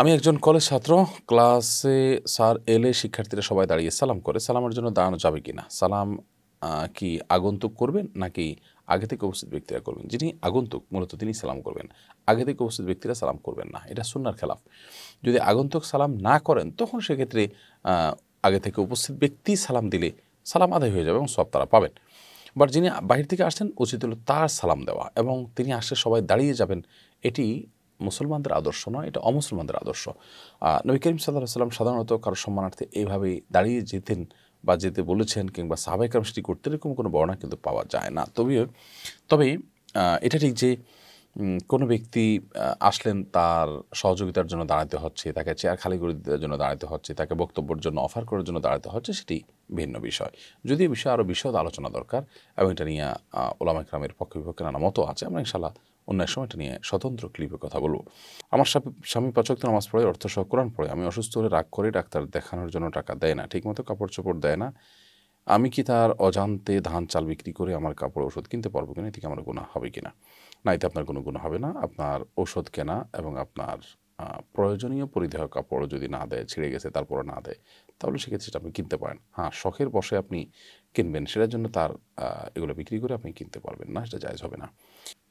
আমি একজন কলেজ ছাত্র ক্লাসে স্যার এলে শিক্ষার্থীরা সবাই দাঁড়িয়ে সালাম করে সালামের জন্য দাঁড়ানো যাবে কি না সালাম কি আগন্তুক করবেন নাকি আগে থেকে উপস্থিত ব্যক্তিরা করবেন যিনি আগন্তুক মূলত তিনি সালাম করবেন আগে থেকে উপস্থিত ব্যক্তিরা সালাম করবেন না এটা সুন্নার খেলাফ যদি আগন্তুক সালাম না করেন তখন সেক্ষেত্রে আগে থেকে উপস্থিত ব্যক্তি সালাম দিলে সালাম আদায় হয়ে যাবে এবং সব তারা পাবেন বাট যিনি বাহির থেকে আসছেন উচিত হলো তার সালাম দেওয়া এবং তিনি আসলে সবাই দাঁড়িয়ে যাবেন এটি মুসলমানদের আদর্শ নয় এটা অমুসলমানদের আদর্শ নবী করিম সাল্লাহ সাল্লাম সাধারণত কারো সম্মানার্থে এইভাবেই দাঁড়িয়ে যেতেন বা যেতে বলেছেন কিংবা সাহাবাইকার সেটি করতে এরকম কোনো বর্ণনা কিন্তু পাওয়া যায় না তবে তবে এটা ঠিক যে কোনো ব্যক্তি আসলেন তার সহযোগিতার জন্য দাঁড়াতে হচ্ছে তাকে চেয়ার খালি করে দেওয়ার জন্য দাঁড়াতে হচ্ছে তাকে বক্তব্যের জন্য অফার করার জন্য দাঁড়াতে হচ্ছে সেটি ভিন্ন বিষয় যদি এ বিষয়ে আরও বিশদ আলোচনা দরকার এবং এটা নিয়ে ওলামাইকরামের পক্ষে বিপক্ষে নানা মতো আছে আমরা ইনশাল্লাহ অন্য এক সময়টা নিয়ে স্বতন্ত্র ক্লিপে কথা বলবো আমার স্বামী পাচক নামাজ পড়ে অর্থ সহকরণ পড়ে আমি অসুস্থ হলে রাগ করে ডাক্তার দেখানোর জন্য টাকা দেয় না ঠিকমতো কাপড় চোপড় দেয় না আমি কি তার অজান্তে ধান চাল বিক্রি করে আমার কাপড় ওষুধ কিনতে পারবো কিনা এদিকে আমার গুণা হবে কিনা না এতে আপনার কোনো গুণ হবে না আপনার ওষুধ কেনা এবং আপনার প্রয়োজনীয় পরিধেয় কাপড় যদি না দেয় ছিঁড়ে গেছে তারপরে না দেয় তাহলে সেক্ষেত্রে সেটা আপনি কিনতে পারেন হ্যাঁ শখের বসে আপনি কিনবেন সেটার জন্য তার এগুলো বিক্রি করে আপনি কিনতে পারবেন না সেটা জায়জ হবে না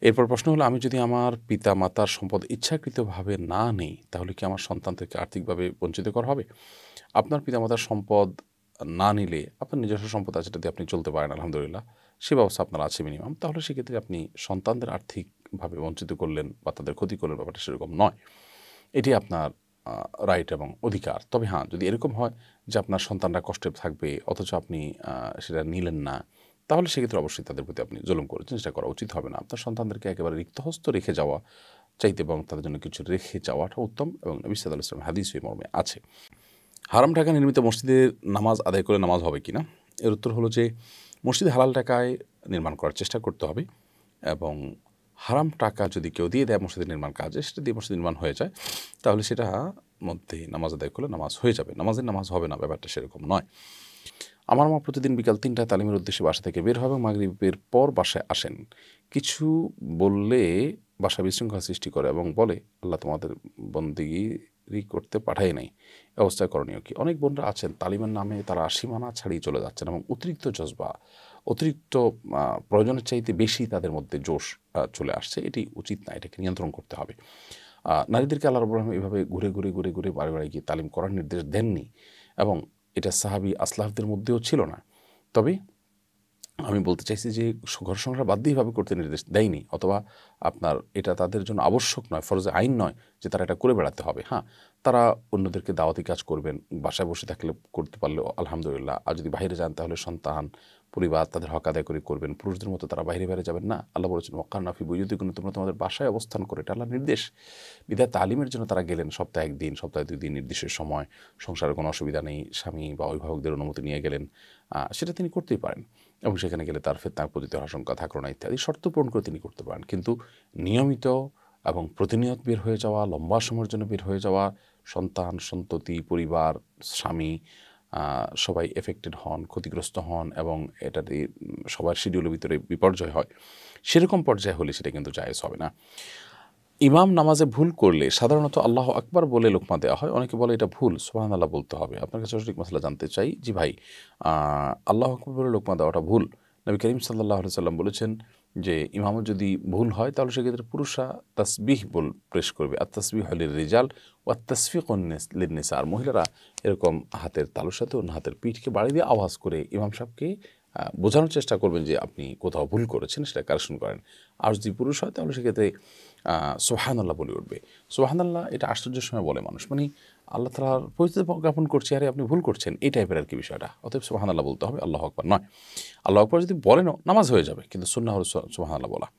এরপর প্রশ্ন হলো আমি যদি আমার পিতা মাতার সম্পদ ইচ্ছাকৃতভাবে না নেই তাহলে কি আমার সন্তানদেরকে আর্থিকভাবে বঞ্চিত করা হবে আপনার পিতামাতার সম্পদ না নিলে আপনার নিজস্ব সম্পদ আছে যদি আপনি চলতে পারেন আলহামদুলিল্লাহ সে ব্যবস্থা আপনার আছে মিনিমাম তাহলে সেক্ষেত্রে আপনি সন্তানদের আর্থিকভাবে বঞ্চিত করলেন বা তাদের ক্ষতি করলেন ব্যাপারটা সেরকম নয় এটি আপনার রাইট এবং অধিকার তবে হ্যাঁ যদি এরকম হয় যে আপনার সন্তানরা কষ্টে থাকবে অথচ আপনি সেটা নিলেন না তাহলে সেক্ষেত্রে অবশ্যই তাদের প্রতি আপনি জুলুম করেছেন সেটা করা উচিত হবে না আপনার সন্তানদেরকে একেবারে রিক্তহস্ত রেখে যাওয়া চাইতে এবং তাদের জন্য কিছু রেখে যাওয়াটা উত্তম এবং নবী ইসলাম হাদিস এই মর্মে আছে হারাম টাকা নির্মিত মসজিদের নামাজ আদায় করে নামাজ হবে কিনা এর উত্তর হলো যে মসজিদ হালাল টাকায় নির্মাণ করার চেষ্টা করতে হবে এবং হারাম টাকা যদি কেউ দিয়ে দেয় মসজিদের নির্মাণ কাজে সেটা দিয়ে মসজিদ নির্মাণ হয়ে যায় তাহলে সেটা মধ্যে নামাজ আদায় করলে নামাজ হয়ে যাবে নামাজের নামাজ হবে না ব্যাপারটা সেরকম নয় আমার মা প্রতিদিন বিকাল তিনটায় তালিমের উদ্দেশ্যে বাসা থেকে বের হবে মাগরীবের পর বাসায় আসেন কিছু বললে বাসা বিশৃঙ্খলা সৃষ্টি করে এবং বলে আল্লাহ তোমাদের বন্দিগিরি করতে পাঠায় নাই অবস্থায় করণীয় কি অনেক বোনরা আছেন তালিমের নামে তারা সীমানা ছাড়িয়ে চলে যাচ্ছেন এবং অতিরিক্ত জজবা অতিরিক্ত প্রয়োজনের চাইতে বেশি তাদের মধ্যে জোশ চলে আসছে এটি উচিত না এটাকে নিয়ন্ত্রণ করতে হবে নারীদেরকে আল্লাহ রবুল এভাবে ঘুরে ঘুরে ঘুরে ঘুরে বাড়ি বাড়ি গিয়ে তালিম করার নির্দেশ দেননি এবং এটা সাহাবি আসলাফদের মধ্যেও ছিল না তবে আমি বলতে চাইছি যে ঘর সংসার বাধ্যভাবে করতে নির্দেশ দেয়নি অথবা আপনার এটা তাদের জন্য আবশ্যক নয় ফরজে আইন নয় যে তারা এটা করে বেড়াতে হবে হ্যাঁ তারা অন্যদেরকে দাওয়াতি কাজ করবেন বাসায় বসে থাকলে করতে পারলেও আলহামদুলিল্লাহ আর যদি বাইরে যান তাহলে সন্তান পরিবার তাদের হক আদায় করে করবেন পুরুষদের মতো তারা বাইরে বাইরে যাবেন না আল্লাহ বলেছেন মক্কার নাফি যদি কোনো তোমরা তোমাদের বাসায় অবস্থান করে এটা আল্লাহ নির্দেশ বিদায় তালিমের জন্য তারা গেলেন সপ্তাহে একদিন সপ্তাহে দুই দিন নির্দিষ্ট সময় সংসারের কোনো অসুবিধা নেই স্বামী বা অভিভাবকদের অনুমতি নিয়ে গেলেন সেটা তিনি করতেই পারেন এবং সেখানে গেলে তার ফের ফেতনা পতিত আশঙ্কা থাকলো না ইত্যাদি শর্ত পূরণ করে তিনি করতে পারেন কিন্তু নিয়মিত এবং প্রতিনিয়ত বের হয়ে যাওয়া লম্বা সময়ের জন্য বের হয়ে যাওয়া সন্তান সন্ততি পরিবার স্বামী সবাই এফেক্টেড হন ক্ষতিগ্রস্ত হন এবং এটা সবার শিডিউলের ভিতরে বিপর্যয় হয় সেরকম পর্যায়ে হলে সেটা কিন্তু জায়েজ হবে না ইমাম নামাজে ভুল করলে সাধারণত আল্লাহ আকবার বলে লোকমা দেওয়া হয় অনেকে বলে এটা ভুল সোহান আল্লাহ বলতে হবে আপনার কাছে সঠিক মশলা জানতে চাই জি ভাই আল্লাহ আকবর বলে লোকমা দেওয়াটা ভুল নবী করিম সাল্লাহ সাল্লাম বলেছেন যে ইমাম যদি ভুল হয় তাহলে সেক্ষেত্রে পুরুষরা তাসবিহ বল প্রেস করবে আর তাসবিহ হলে রেজাল ও তাসফিক লিনেসা আর মহিলারা এরকম হাতের তালুর সাথে অন্য হাতের পিঠকে বাড়ি দিয়ে আওয়াজ করে ইমাম সাহেবকে বোঝানোর চেষ্টা করবেন যে আপনি কোথাও ভুল করেছেন সেটা কারেকশন করেন আর যদি পুরুষ হয় তাহলে সেক্ষেত্রে সোহানাল্লাহ বলে উঠবে সোহানাল্লাহ এটা আশ্চর্যের সময় বলে মানুষ মানে আল্লাহ তালার পরিচিতি জ্ঞাপন করছি আরে আপনি ভুল করছেন এই টাইপের আর কি বিষয়টা অতএব সোহানাল্লাহ বলতে হবে আল্লাহ আকবর নয় আল্লাহ আকবর যদি বলেনও নামাজ হয়ে যাবে কিন্তু সুন্না হল সোহানাল্লাহ বলা